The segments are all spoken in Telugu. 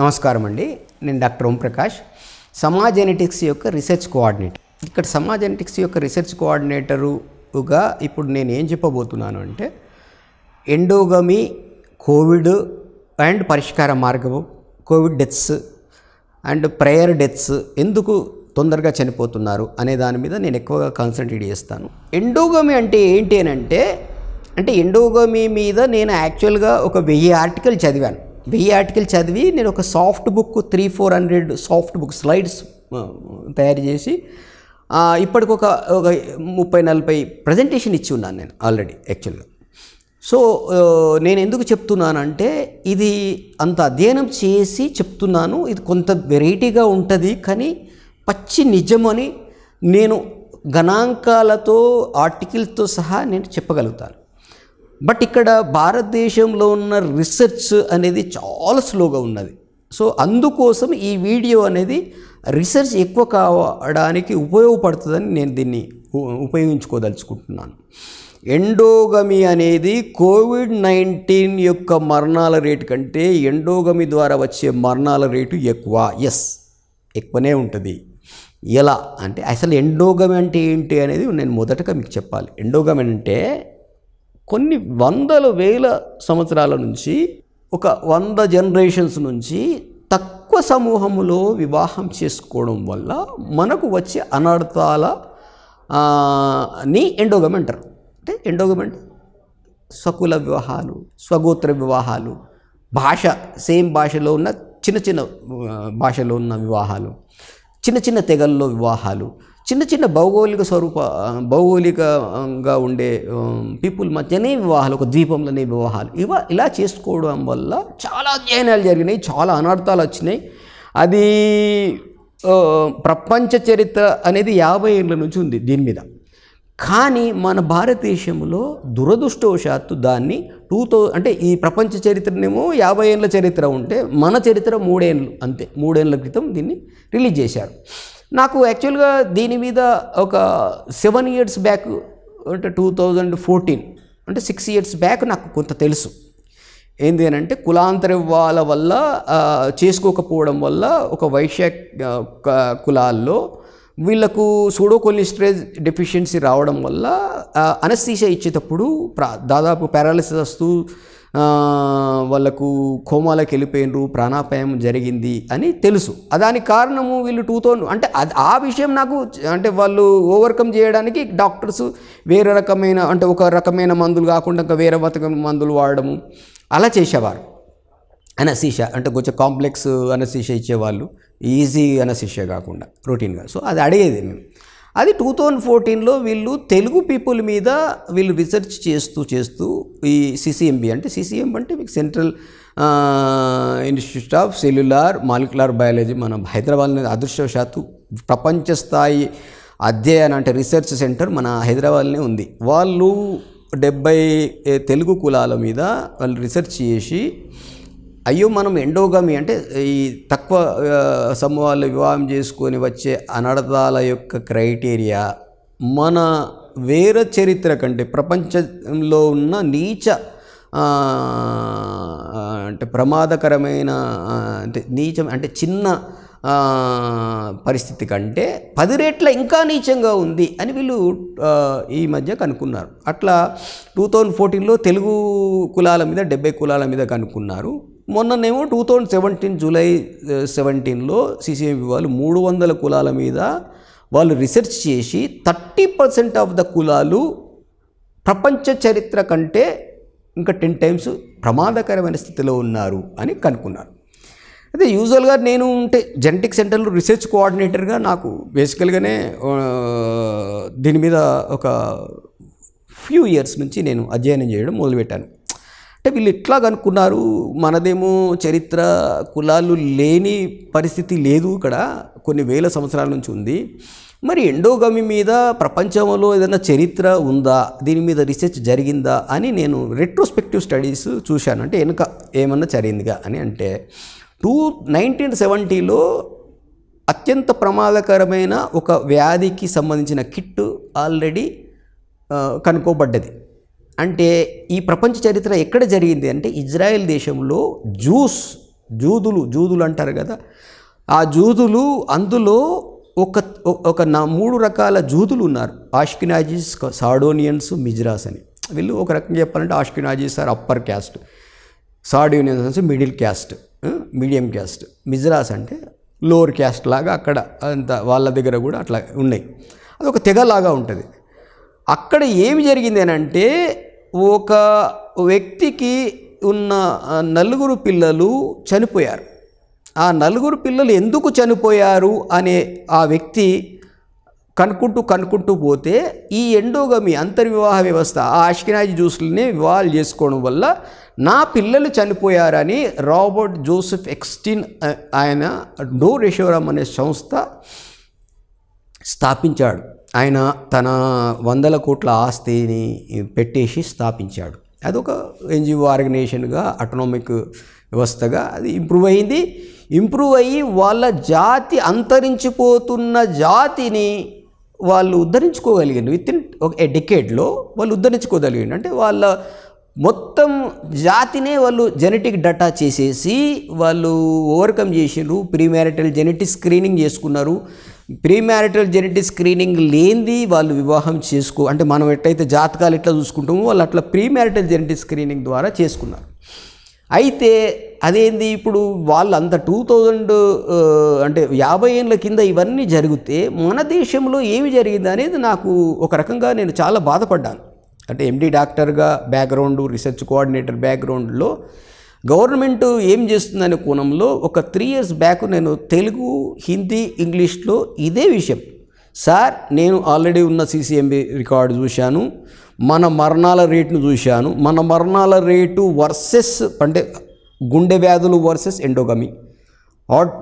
నమస్కారం అండి నేను డాక్టర్ ఓంప్రకాష్ సమాజ్ జెనెటిక్స్ యొక్క రీసెర్చ్ కోఆర్డినేటర్ ఇక్కడ సమాజ్ యొక్క రీసెర్చ్ కోఆర్డినేటరుగా ఇప్పుడు నేను ఏం చెప్పబోతున్నాను అంటే ఎండోగమి కోవిడ్ అండ్ పరిష్కార మార్గము COVID deaths and prayer deaths ఎందుకు తొందరగా చనిపోతున్నారు అనే దాని మీద నేను ఎక్కువగా కాన్సన్ట్రేట్ చేస్తాను ఎండోగమి అంటే ఏంటి అని అంటే అంటే ఎండోగమి మీద నేను యాక్చువల్గా ఒక వెయ్యి ఆర్టికల్ చదివాను వెయ్యి ఆర్టికల్ చదివి నేను ఒక soft book three four hundred soft book slides తయారు చేసి ఇప్పటికి ఒక ఒక ముప్పై నలభై ప్రజెంటేషన్ ఇచ్చి ఉన్నాను నేను ఆల్రెడీ యాక్చువల్గా సో నేను ఎందుకు చెప్తున్నానంటే ఇది అంత అధ్యయనం చేసి చెప్తున్నాను ఇది కొంత వెరైటీగా ఉంటుంది కానీ పచ్చి నిజమని నేను గణాంకాలతో ఆర్టికల్తో సహా నేను చెప్పగలుగుతాను బట్ ఇక్కడ భారతదేశంలో ఉన్న రీసెర్చ్ అనేది చాలా స్లోగా ఉన్నది సో అందుకోసం ఈ వీడియో అనేది రీసెర్చ్ ఎక్కువ కావడానికి ఉపయోగపడుతుందని నేను దీన్ని ఉపయోగించుకోదలుచుకుంటున్నాను ఎండోగమి అనేది కోవిడ్ నైన్టీన్ యొక్క మరణాల రేటు కంటే ఎండోగమి ద్వారా వచ్చే మరణాల రేటు ఎక్కువ ఎస్ ఎక్కువనే ఉంటుంది ఎలా అంటే అసలు ఎండోగమి అంటే ఏంటి అనేది నేను మొదటగా మీకు చెప్పాలి ఎండోగమి అంటే కొన్ని వందల వేల సంవత్సరాల నుంచి ఒక వంద జనరేషన్స్ నుంచి తక్కువ సమూహంలో వివాహం చేసుకోవడం వల్ల మనకు వచ్చే అనర్థాల ని ఎండోగమ్ అంటారు అంటే ఎండోగమెంట్ స్వకుల వివాహాలు స్వగోత్ర వివాహాలు భాష సేమ్ భాషలో ఉన్న చిన్న చిన్న భాషలో ఉన్న వివాహాలు చిన్న చిన్న తెగల్లో వివాహాలు చిన్న చిన్న భౌగోళిక స్వరూప భౌగోళికంగా ఉండే పీపుల్ మధ్యనే వివాహాలు ఒక ద్వీపంలోనే వివాహాలు ఇవ ఇలా చేసుకోవడం వల్ల చాలా అధ్యయనాలు జరిగినాయి చాలా అనర్థాలు వచ్చినాయి అది ప్రపంచ చరిత్ర అనేది యాభై ఏళ్ళ నుంచి ఉంది దీని మీద కానీ మన భారతదేశంలో దురదృష్టవశాత్తు దాన్ని టూ థౌ అంటే ఈ ప్రపంచ చరిత్రనేమో యాభై ఏళ్ళ చరిత్ర ఉంటే మన చరిత్ర మూడేళ్ళు అంతే మూడేళ్ల క్రితం దీన్ని రిలీజ్ చేశారు నాకు యాక్చువల్గా దీని మీద ఒక సెవెన్ ఇయర్స్ బ్యాక్ అంటే టూ థౌజండ్ ఫోర్టీన్ అంటే సిక్స్ ఇయర్స్ బ్యాక్ నాకు కొంత తెలుసు ఏంది అని అంటే కులాంతర వాళ్ళ వల్ల చేసుకోకపోవడం వల్ల ఒక వైశ్య కులాల్లో వీళ్లకు సూడోకొలిస్ట్రేజ్ డెఫిషియన్సీ రావడం వల్ల అనస్థీషియా ఇచ్చేటప్పుడు ప్రా దాదాపు పారాలిసిస్ వస్తూ వాళ్ళకు కోమాలకు వెళ్ళిపోయినరు ప్రాణాపాయం జరిగింది అని తెలుసు దానికి కారణము వీళ్ళు టూ థౌజండ్ అంటే ఆ విషయం నాకు అంటే వాళ్ళు ఓవర్కమ్ చేయడానికి డాక్టర్స్ వేరే రకమైన అంటే ఒక రకమైన మందులు కాకుండా ఇంకా వేరే రకమైన మందులు వాడడము అలా చేసేవారు అనసీషా అంటే కొంచెం కాంప్లెక్స్ అనసీషా ఇచ్చేవాళ్ళు ఈజీ అనసీషా కాకుండా రొటీన్గా సో అది అడిగేది మేము అది టూ థౌజండ్ ఫోర్టీన్లో వీళ్ళు తెలుగు పీపుల్ మీద వీళ్ళు రీసెర్చ్ చేస్తూ చేస్తూ ఈ సిసిఎంబి అంటే సిసిఎంబి అంటే మీకు central institute of cellular molecular biology మనం హైదరాబాద్ అదృష్టవశాత్తు ప్రపంచ స్థాయి అధ్యయన అంటే రీసెర్చ్ సెంటర్ మన హైదరాబాద్లోనే ఉంది వాళ్ళు డెబ్బై తెలుగు కులాల మీద వాళ్ళు రీసెర్చ్ చేసి అయ్యో మనం ఎండోగమి అంటే ఈ తక్కువ సమూహాల్లో వివాహం చేసుకొని వచ్చే అనర్థాల యొక్క క్రైటీరియా మన వేర చరిత్ర కంటే ప్రపంచంలో ఉన్న నీచ అంటే ప్రమాదకరమైన అంటే నీచం అంటే చిన్న పరిస్థితి కంటే పది రేట్ల ఇంకా నీచంగా ఉంది అని వీళ్ళు ఈ మధ్య కనుక్కున్నారు అట్లా టూ థౌజండ్ ఫోర్టీన్లో తెలుగు కులాల మీద డెబ్బై కులాల మీద కనుక్కున్నారు మొన్ననేమో టూ థౌజండ్ సెవెంటీన్ జూలై సెవెంటీన్లో సిసిఎంబి వాళ్ళు మూడు వందల కులాల మీద వాళ్ళు రీసెర్చ్ చేసి థర్టీ పర్సెంట్ ఆఫ్ ద కులాలు ప్రపంచ చరిత్ర కంటే ఇంకా టెన్ టైమ్స్ ప్రమాదకరమైన స్థితిలో ఉన్నారు అని కనుక్కున్నారు అదే యూజువల్గా నేను ఉంటే జెనెటిక్ సెంటర్లో రీసెర్చ్ కోఆర్డినేటర్గా నాకు బేసికల్గానే దీని మీద ఒక ఫ్యూ ఇయర్స్ నుంచి నేను అధ్యయనం చేయడం మొదలుపెట్టాను అంటే వీళ్ళు ఎట్లా కనుక్కున్నారు మనదేమో చరిత్ర కులాలు లేని పరిస్థితి లేదు ఇక్కడ కొన్ని వేల సంవత్సరాల నుంచి ఉంది మరి ఎండోగమి మీద ప్రపంచంలో ఏదైనా చరిత్ర ఉందా దీని మీద రీసెర్చ్ జరిగిందా అని నేను రెట్రోస్పెక్టివ్ స్టడీస్ చూశాను అంటే వెనుక ఏమన్నా జరిగిందిగా అని అంటే టూ నైన్టీన్ సెవెంటీలో అత్యంత ప్రమాదకరమైన ఒక వ్యాధికి సంబంధించిన కిట్ ఆల్రెడీ కనుక్కోబడ్డది అంటే ఈ ప్రపంచ చరిత్ర ఎక్కడ జరిగింది అంటే ఇజ్రాయెల్ దేశంలో జూస్ జూదులు జూదులు అంటారు కదా ఆ జూదులు అందులో ఒక ఒక నా మూడు రకాల జూదులు ఉన్నారు ఆష్కినాజీస్ సాడోనియన్స్ మిజ్రాస్ అని వీళ్ళు ఒక రకంగా చెప్పాలంటే ఆష్కినాజీస్ ఆర్ అప్పర్ క్యాస్ట్ సాడోనియన్స్ మిడిల్ క్యాస్ట్ మీడియం క్యాస్ట్ మిజ్రాస్ అంటే లోవర్ క్యాస్ట్ లాగా అక్కడ అంత వాళ్ళ దగ్గర కూడా అట్లా ఉన్నాయి అది ఒక తెగలాగా ఉంటుంది అక్కడ ఏమి జరిగింది అంటే ఒక వ్యక్తికి ఉన్న నలుగురు పిల్లలు చనిపోయారు ఆ నలుగురు పిల్లలు ఎందుకు చనిపోయారు అనే ఆ వ్యక్తి కనుక్కుంటూ కనుక్కుంటూ పోతే ఈ ఎండోగమి అంతర్వివాహ వ్యవస్థ ఆ అష్కినాజీ జ్యూస్లని వివాహాలు చేసుకోవడం వల్ల నా పిల్లలు చనిపోయారని రాబర్ట్ జోసెఫ్ ఎక్స్టిన్ ఆయన డో అనే సంస్థ స్థాపించాడు ఆయన తన వందల కోట్ల ఆస్తిని పెట్టేసి స్థాపించాడు అది ఒక ఎన్జిఓ ఆర్గనైజేషన్గా అటనామిక్ వ్యవస్థగా అది ఇంప్రూవ్ అయింది ఇంప్రూవ్ అయ్యి వాళ్ళ జాతి అంతరించిపోతున్న జాతిని వాళ్ళు ఉద్ధరించుకోగలిగారు విత్ ఇన్ ఒక ఏ డెకేడ్లో వాళ్ళు ఉద్ధరించుకోగలిగారు అంటే వాళ్ళ మొత్తం జాతినే వాళ్ళు జెనెటిక్ డటా చేసేసి వాళ్ళు ఓవర్కమ్ చేసినారు ప్రీమ్యారిటల్ జెనెటిక్ స్క్రీనింగ్ చేసుకున్నారు ప్రీ మ్యారిటల్ జెనెటిక్ స్క్రీనింగ్ లేనిది వాళ్ళు వివాహం చేసుకో అంటే మనం ఎట్లయితే జాతకాలు ఎట్లా చూసుకుంటామో వాళ్ళు అట్లా ప్రీ మ్యారిటల్ జెనెటిక్ స్క్రీనింగ్ ద్వారా చేసుకున్నారు అయితే అదేంది ఇప్పుడు వాళ్ళు అంత టూ థౌజండ్ అంటే యాభై ఏళ్ళ కింద ఇవన్నీ జరిగితే మన దేశంలో ఏమి జరిగింది అనేది నాకు ఒక రకంగా నేను చాలా బాధపడ్డాను అంటే ఎండి డాక్టర్గా బ్యాక్గ్రౌండ్ రీసెర్చ్ కోఆర్డినేటర్ బ్యాక్గ్రౌండ్లో గవర్నమెంట్ ఏం చేస్తుందనే కోణంలో ఒక త్రీ ఇయర్స్ బ్యాక్ నేను తెలుగు హిందీ ఇంగ్లీష్లో ఇదే విషయం సార్ నేను ఆల్రెడీ ఉన్న సీసీఎంబి రికార్డు చూశాను మన మరణాల రేటును చూశాను మన మరణాల రేటు వర్సెస్ అంటే గుండె వ్యాధులు వర్సెస్ ఎండోగమి ఆట్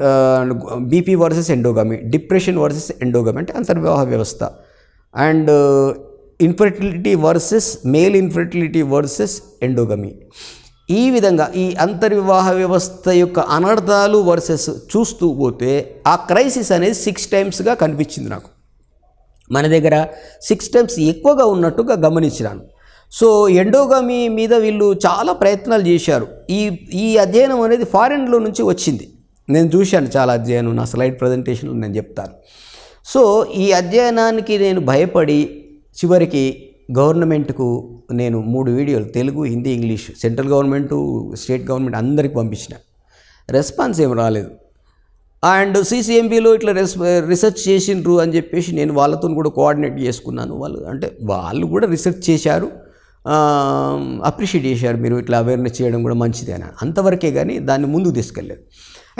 BP versus endogamy depression versus endogamy అంటే అంతర్వివాహ వ్యవస్థ and infertility versus male infertility versus endogamy ఈ విధంగా ఈ అంతర్వివాహ వ్యవస్థ యొక్క అనర్థాలు వర్సెస్ చూస్తూ పోతే ఆ క్రైసిస్ అనేది సిక్స్ టైమ్స్గా కనిపించింది నాకు మన దగ్గర సిక్స్ టైమ్స్ ఎక్కువగా ఉన్నట్టుగా గమనించినాను సో ఎండోగామి మీద వీళ్ళు చాలా ప్రయత్నాలు చేశారు ఈ ఈ అధ్యయనం అనేది ఫారెన్లో నుంచి వచ్చింది నేను చూశాను చాలా అధ్యయనం నా స్లైడ్ ప్రజెంటేషన్లో నేను చెప్తాను సో ఈ అధ్యయనానికి నేను భయపడి చివరికి గవర్నమెంట్కు నేను మూడు వీడియోలు Telugu Hindi English central government state government అందరికి పంపించిన రెస్పాన్స్ ఏం రాలేదు అండ్ సీసీఎంబీలో ఇట్లా రెస్ రీసెర్చ్ చేసిండ్రు అని చెప్పేసి నేను వాళ్ళతో కూడా కోఆర్డినేట్ చేసుకున్నాను వాళ్ళు అంటే వాళ్ళు కూడా రీసెర్చ్ చేశారు అప్రిషియేట్ చేశారు మీరు ఇట్లా అవేర్నెస్ చేయడం కూడా మంచిదేనా అంతవరకే కానీ దాన్ని ముందుకు తీసుకెళ్ళలేదు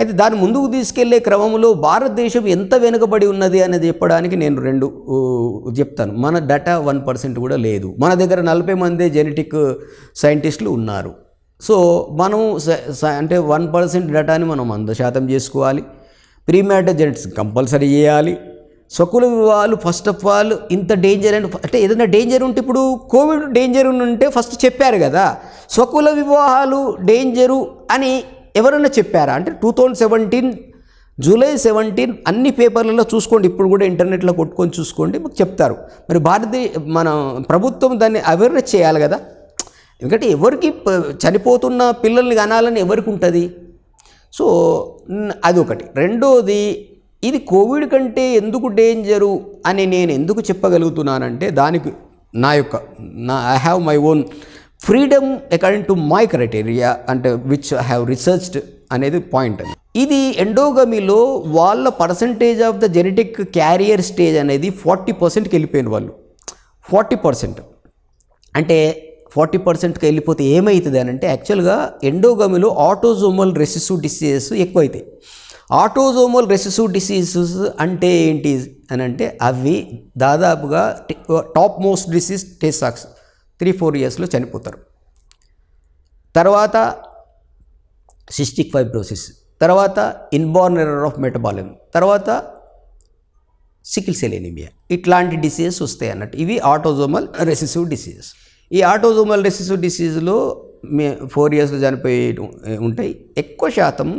అయితే దాని ముందుకు తీసుకెళ్లే క్రమంలో భారతదేశం ఎంత వెనుకబడి ఉన్నది అనేది చెప్పడానికి నేను రెండు చెప్తాను మన డేటా వన్ పర్సెంట్ కూడా లేదు మన దగ్గర నలభై మంది జెనెటిక్ సైంటిస్టులు ఉన్నారు సో మనం అంటే వన్ పర్సెంట్ డేటాని మనం వంద శాతం చేసుకోవాలి ప్రీమ్యాటర్ జెనెటిక్స్ కంపల్సరీ చేయాలి సకుల వివాహాలు ఫస్ట్ ఆఫ్ ఆల్ ఇంత డేంజర్ అని అంటే ఏదైనా డేంజర్ ఉంటే ఇప్పుడు కోవిడ్ డేంజర్ ఉంటే ఫస్ట్ చెప్పారు కదా సకుల వివాహాలు డేంజరు అని ఎవరైనా చెప్పారా అంటే two thousand seventeen July seventeen అన్ని పేపర్లలో చూసుకోండి ఇప్పుడు కూడా ఇంటర్నెట్లో కొట్టుకొని చూసుకోండి మీకు చెప్తారు మరి భారతీయ మన ప్రభుత్వం దాన్ని అవేర్నెస్ చేయాలి కదా ఎందుకంటే ఎవరికి చనిపోతున్న పిల్లల్ని కనాలని ఎవరికి ఉంటుంది సో అదొకటి రెండోది ఇది కోవిడ్ కంటే ఎందుకు డేంజరు అని నేను ఎందుకు చెప్పగలుగుతున్నానంటే దానికి నా యొక్క నా I have my own freedom according to my criteria and which have researched అనేది పాయింట్ అది ఇది ఎండోగమీలో వాళ్ళ percentage of the genetic carrier stage అనేది ఫార్టీ పర్సెంట్కి వెళ్ళిపోయిన వాళ్ళు ఫార్టీ పర్సెంట్ అంటే ఫార్టీ పర్సెంట్కి వెళ్ళిపోతే ఏమవుతుంది అని అంటే యాక్చువల్గా ఎండోగమీలో ఆటోజోమల్ రెసిసివ్ డిసీజెస్ ఎక్కువైతాయి ఆటోజోమల్ రెసిసివ్ డిసీజెస్ అంటే ఏంటి అని అంటే అవి దాదాపుగా top most disease Tay Sachs three four ఇయర్స్లో చనిపోతారు తర్వాత సిస్టిక్ ఫైబ్రోసిస్ తర్వాత ఇన్బార్న్ ఎర్రర్ ఆఫ్ మెటబాలిజం తర్వాత సికిల్ సెల్ ఎనిమియా ఇట్లాంటి డిసీజెస్ వస్తాయి అన్నట్టు ఇవి ఆటోజోమల్ రెసిసివ్ డిసీజెస్ ఈ ఆటోజోమల్ రెసిసివ్ డిసీజ్లో మే ఫోర్ ఇయర్స్లో చనిపోయే ఉంటాయి ఎక్కువ శాతం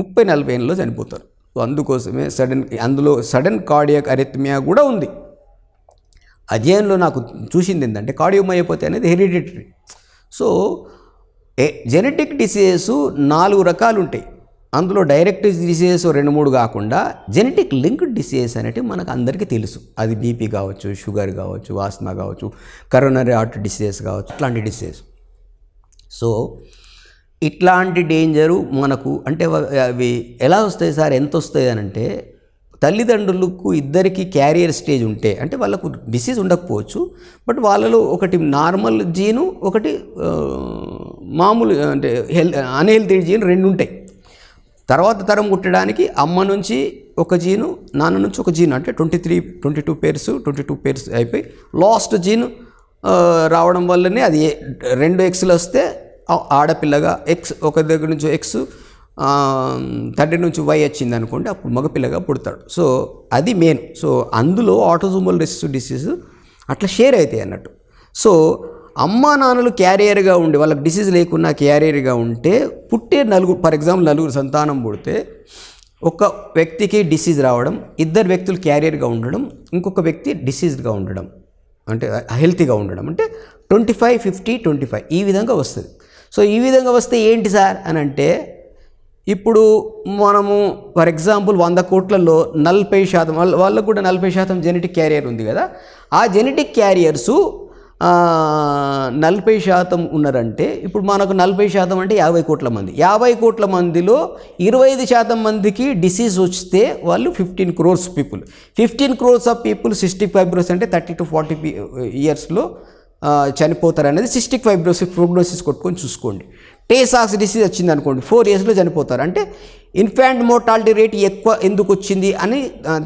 ముప్పై నలభై ఏళ్ళలో చనిపోతారు అందుకోసమే సడన్ అందులో సడన్ కార్డియాక్ అరెత్మియా కూడా ఉంది అధ్యయనంలో నాకు చూసింది ఏంటంటే కార్డియోమయోపతి అనేది హెరిడిటరీ సో జెనెటిక్ డిసీజెస్ నాలుగు రకాలు ఉంటాయి అందులో డైరెక్ట్ డిసీజెస్ రెండు మూడు కాకుండా జెనెటిక్ లింక్డ్ డిసీజెస్ అనేవి మనకు అందరికీ తెలుసు అది బీపీ కావచ్చు షుగర్ కావచ్చు ఆస్మా కావచ్చు కరోనరీ హార్ట్ డిసీజెస్ కావచ్చు ఇట్లాంటి డిసీజెస్ సో ఇట్లాంటి డేంజరు మనకు అంటే అవి ఎలా వస్తాయి సార్ ఎంత వస్తాయి అని అంటే తల్లిదండ్రులకు ఇద్దరికీ క్యారియర్ స్టేజ్ ఉంటే అంటే వాళ్ళకు డిసీజ్ ఉండకపోవచ్చు బట్ వాళ్ళలో ఒకటి నార్మల్ జీను ఒకటి మామూలు అంటే హెల్ అన్హెల్తీ జీను రెండు ఉంటాయి తర్వాత తరం పుట్టడానికి అమ్మ నుంచి ఒక జీను నాన్న నుంచి ఒక జీను అంటే twenty three twenty two pairs twenty two pairs అయిపోయి లాస్ట్ జీను రావడం వల్లనే అది రెండు ఎక్స్లు వస్తే ఆడపిల్లగా ఎక్స్ ఒక దగ్గర నుంచి ఎక్స్ తండ్రి నుంచి వై వచ్చింది అనుకోండి అప్పుడు మగపిల్లగా పుడతాడు సో అది మెయిన్ సో అందులో ఆటోజోమల్ రెసిస్టివ్ డిసీజ్ అట్లా షేర్ అవుతాయి అన్నట్టు సో అమ్మా నాన్నలు క్యారియర్గా ఉండి వాళ్ళకి డిసీజ్ లేకున్నా క్యారియర్గా ఉంటే పుట్టే నలుగురు ఫర్ ఎగ్జాంపుల్ నలుగురు సంతానం పుడితే ఒక వ్యక్తికి డిసీజ్ రావడం ఇద్దరు వ్యక్తులు క్యారియర్గా ఉండడం ఇంకొక వ్యక్తి డిసీజ్గా ఉండడం అంటే హెల్తీగా ఉండడం అంటే twenty five fifty twenty five ఈ విధంగా వస్తుంది సో ఈ విధంగా వస్తే ఏంటి సార్ అని అంటే ఇప్పుడు మనము ఫర్ ఎగ్జాంపుల్ వంద కోట్లలో నలభై శాతం వాళ్ళ వాళ్ళకు కూడా నలభై శాతం జెనెటిక్ క్యారియర్ ఉంది కదా ఆ జెనెటిక్ క్యారియర్సు నలభై శాతం ఉన్నారంటే ఇప్పుడు మనకు నలభై శాతం అంటే యాభై కోట్ల మంది యాభై కోట్ల మందిలో ఇరవై ఐదు శాతం మందికి డిసీజ్ వస్తే వాళ్ళు fifteen crores people fifteen crores of people cystic fibrosis అంటే థర్టీ టు ఫార్టీ ఇయర్స్లో చనిపోతారు అనేది సిస్టిక్ ఫైబ్రోసిస్ ప్రోగ్నోసిస్ కొట్టుకొని చూసుకోండి టేసాక్స్ డిసీజ్ వచ్చింది అనుకోండి ఫోర్ ఇయర్స్లో చనిపోతారు అంటే ఇన్ఫాంట్ మోర్టాలిటీ రేట్ ఎక్కువ ఎందుకు వచ్చింది అని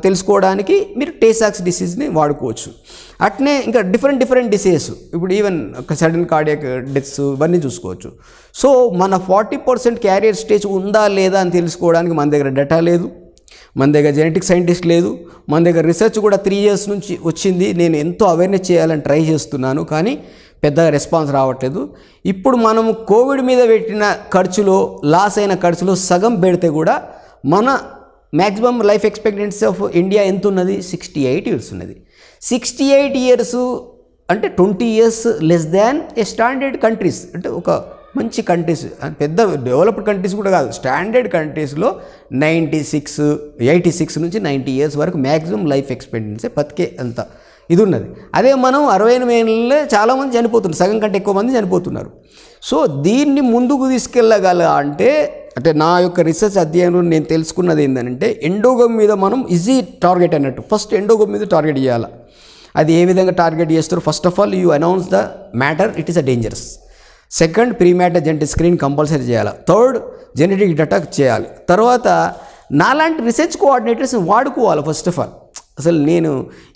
తెలుసుకోవడానికి మీరు టేసాక్స్ డిసీజ్ని వాడుకోవచ్చు అట్నే ఇంకా డిఫరెంట్ డిఫరెంట్ డిసీజెస్ ఇప్పుడు ఈవెన్ సడన్ కార్డియాక్ డెత్స్ ఇవన్నీ చూసుకోవచ్చు సో మన ఫార్టీ పర్సెంట్ క్యారియర్ స్టేజ్ ఉందా లేదా అని తెలుసుకోవడానికి మన దగ్గర డేటా లేదు మన దగ్గర జెనెటిక్ సైంటిస్ట్ లేదు మన దగ్గర రీసెర్చ్ కూడా త్రీ ఇయర్స్ నుంచి వచ్చింది నేను ఎంతో అవేర్నెస్ చేయాలని ట్రై చేస్తున్నాను కానీ పెద్దగా రెస్పాన్స్ రావట్లేదు ఇప్పుడు మనము కోవిడ్ మీద పెట్టిన ఖర్చులో లాస్ అయిన ఖర్చులో సగం పెడితే కూడా మన maximum life expectancy of India ఎంత ఉన్నది సిక్స్టీ ఎయిట్ ఇయర్స్ ఉన్నది సిక్స్టీ ఎయిట్ ఇయర్స్ అంటే twenty years less than a standard countries అంటే ఒక మంచి కంట్రీస్ పెద్ద డెవలప్డ్ కంట్రీస్ కూడా కాదు స్టాండర్డ్ కంట్రీస్లో నైంటీ సిక్స్ ఎయిటీ సిక్స్ నుంచి నైంటీ ఇయర్స్ వరకు మ్యాక్సిమం లైఫ్ ఎక్స్పెక్టెన్సీ బతికే అంత ఇది ఉన్నది అదే మనం అరవై ఎనిమిది ఏళ్ళలో చాలామంది చనిపోతున్నారు సగం కంటే ఎక్కువ మంది చనిపోతున్నారు సో దీన్ని ముందుకు తీసుకెళ్ళగల అంటే అంటే నా యొక్క రీసెర్చ్ అధ్యయనం నేను తెలుసుకున్నది ఏంటంటే ఎండోగం మీద మనం ఈజీ టార్గెట్ అన్నట్టు ఫస్ట్ ఎండోగం మీద టార్గెట్ చేయాలి అది ఏ విధంగా టార్గెట్ చేస్తారు first of all you announce the matter it is a dangerous second premarital genetic screen compulsory చేయాలి థర్డ్ జెనెటిక్ డేటా చేయాలి తర్వాత నాలాంటి రీసెర్చ్ కోఆర్డినేటర్స్ వాడుకోవాలి ఫస్ట్ ఆఫ్ ఆల్ అసలు నేను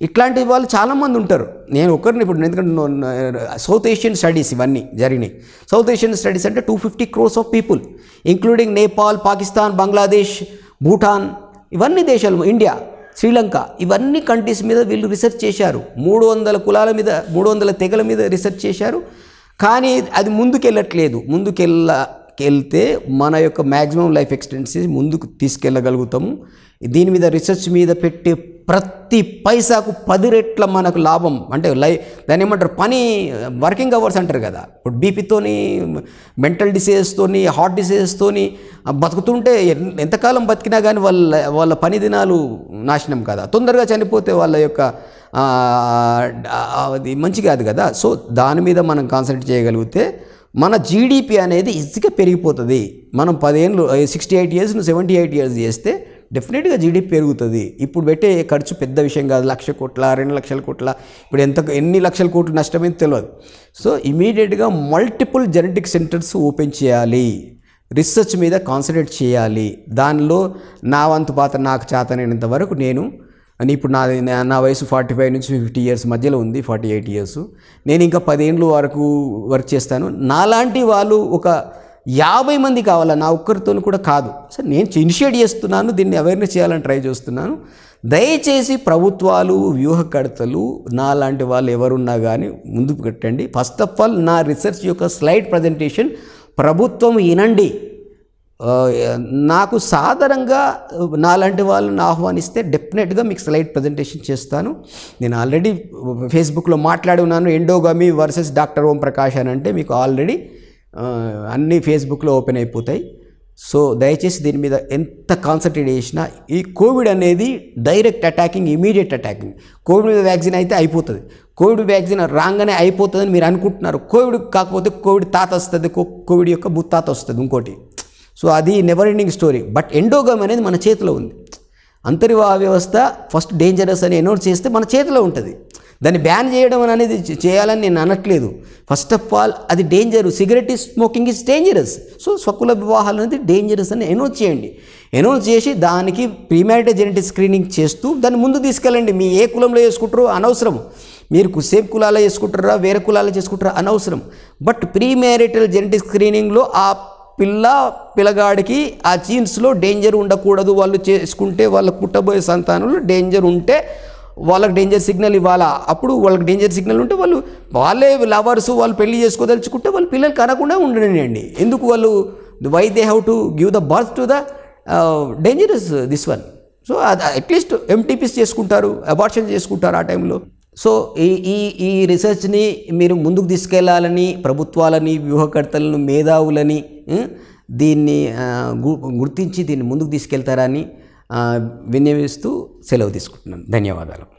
ఇట్లాంటి వాళ్ళు చాలామంది ఉంటారు నేను ఒకరిని ఇప్పుడు ఎందుకంటే సౌత్ ఏషియన్ స్టడీస్ ఇవన్నీ జరిగినాయి సౌత్ ఏషియన్ స్టడీస్ అంటే two fifty crores of people including Nepal Pakistan Bangladesh Bhutan ఇవన్నీ దేశాలు ఇండియా శ్రీలంక ఇవన్నీ కంట్రీస్ మీద వీళ్ళు రీసెర్చ్ చేశారు మూడు వందల కులాల మీద మూడు వందల తెగల మీద రీసెర్చ్ చేశారు కానీ అది ముందుకెళ్ళట్లేదు ముందుకెళ్ళ వెళ్తే మన యొక్క మ్యాక్సిమం లైఫ్ ఎక్స్టెన్సీ ముందుకు తీసుకెళ్ళగలుగుతాము దీని మీద రీసెర్చ్ మీద పెట్టే ప్రతి పైసాకు పది రెట్ల మనకు లాభం అంటే లై దాన్ని ఏమంటారు పని వర్కింగ్ అవర్స్ అంటారు కదా ఇప్పుడు బీపీతోని మెంటల్ డిసీజెస్తోని హార్ట్ డిసీజెస్తోని బతుకుతుంటే ఎంతకాలం బతికినా కానీ వాళ్ళ వాళ్ళ పని దినాలు నాశనం కదా తొందరగా చనిపోతే వాళ్ళ యొక్క అది మంచి కాదు కదా సో దాని మీద మనం కాన్సన్ట్రేట్ చేయగలిగితే మన జీడిపి అనేది ఇసుగా పెరిగిపోతుంది మనం పదేళ్ళు sixty eight years seventy eight years చేస్తే డెఫినెట్గా జీడిపి పెరుగుతుంది ఇప్పుడు పెట్టే ఖర్చు పెద్ద విషయం కాదు లక్ష కోట్ల రెండు లక్షల కోట్ల ఇప్పుడు ఎంత ఎన్ని లక్షల కోట్లు నష్టమైంది తెలియదు సో ఇమీడియట్గా మల్టిపుల్ జెనెటిక్ సెంటర్స్ ఓపెన్ చేయాలి రీసెర్చ్ మీద కాన్సన్ట్రేట్ చేయాలి దానిలో నా వంతు పాత్ర నాకు చేత నేను అని ఇప్పుడు నా నా వయసు ఫార్టీ ఫైవ్ నుంచి ఫిఫ్టీ ఇయర్స్ మధ్యలో ఉంది ఫార్టీ ఎయిట్ ఇయర్స్ నేను ఇంకా పదేండ్ల వరకు వర్క్ చేస్తాను నాలాంటి వాళ్ళు ఒక యాభై మంది కావాలా నా ఒక్కరితో కూడా కాదు సార్ నేను ఇనిషియేట్ చేస్తున్నాను దీన్ని అవేర్నెస్ చేయాలని ట్రై చేస్తున్నాను దయచేసి ప్రభుత్వాలు వ్యూహకర్తలు నా లాంటి వాళ్ళు ఎవరున్నా కానీ ముందుకు పెట్టండి ఫస్ట్ ఆఫ్ ఆల్ నా రీసెర్చ్ యొక్క స్లైడ్ ప్రజెంటేషన్ ప్రభుత్వం వినండి నాకు సాధారణంగా నాలాంటి వాళ్ళని ఆహ్వానిస్తే డెఫినెట్గా మీకు స్లైడ్ ప్రజెంటేషన్ చేస్తాను నేను ఆల్రెడీ ఫేస్బుక్లో మాట్లాడి ఉన్నాను endogamy versus doctor Om Prakash అని అంటే మీకు ఆల్రెడీ అన్నీ ఫేస్బుక్లో ఓపెన్ అయిపోతాయి సో దయచేసి దీని మీద ఎంత కాన్సన్ట్రేట్ చేసినా ఈ కోవిడ్ అనేది direct attacking immediate attacking Covid మీద వ్యాక్సిన్ అయితే అయిపోతుంది కోవిడ్ వ్యాక్సిన్ రాగానే అయిపోతుందని మీరు అనుకుంటున్నారు కోవిడ్ కాకపోతే కోవిడ్ తాత వస్తుంది కోవిడ్ యొక్క బుత్తాత వస్తుంది ఇంకోటి సో అది never ending story but endogamy అనేది మన చేతిలో ఉంది అంతర్వాహ వ్యవస్థ ఫస్ట్ డేంజరస్ అని ఎనౌన్స్ చేస్తే మన చేతిలో ఉంటుంది దాన్ని బ్యాన్ చేయడం అనేది చేయాలని నేను అనట్లేదు ఫస్ట్ ఆఫ్ ఆల్ అది danger cigarette is smoking is dangerous so స్వకుల వివాహాలు అనేది డేంజరస్ అని ఎనోట్ చేయండి ఎనౌన్స్ చేసి దానికి ప్రీమారిటల్ జెనెటిక్ స్క్రీనింగ్ చేస్తూ దాన్ని ముందు తీసుకెళ్ళండి మీ ఏ కులంలో చేసుకుంటారో అనవసరం మీరు సేమ్ కులాలో చేసుకుంటారా వేరే కులాలో చేసుకుంటారా అనవసరం బట్ ప్రీమారిటల్ జెనెటిక్ స్క్రీనింగ్లో ఆ పిల్ల పిల్లగాడికి ఆ జీన్స్లో డేంజర్ ఉండకూడదు వాళ్ళు చేసుకుంటే వాళ్ళ పుట్టబోయే సంతానంలో డేంజర్ ఉంటే వాళ్ళకి డేంజర్ సిగ్నల్ ఇవ్వాలా అప్పుడు వాళ్ళకి డేంజర్ సిగ్నల్ ఉంటే వాళ్ళు వాళ్ళే లవర్స్ వాళ్ళు పెళ్లి చేసుకోదలుచుకుంటే వాళ్ళు పిల్లలు కనకుండా ఉండనండి ఎందుకు వాళ్ళు why they have to give the birth to the dangerous this one so at least MTPs చేసుకుంటారు అబార్షన్ చేసుకుంటారు ఆ టైంలో సో ఈ ఈ ఈ రీసెర్చ్ని మీరు ముందుకు తీసుకెళ్లాలని ప్రభుత్వాలని వ్యూహకర్తలను మేధావులని దీన్ని గుర్తించి దీన్ని ముందుకు తీసుకెళ్తారని వినియోగిస్తూ సెలవు తీసుకుంటున్నాను ధన్యవాదాలు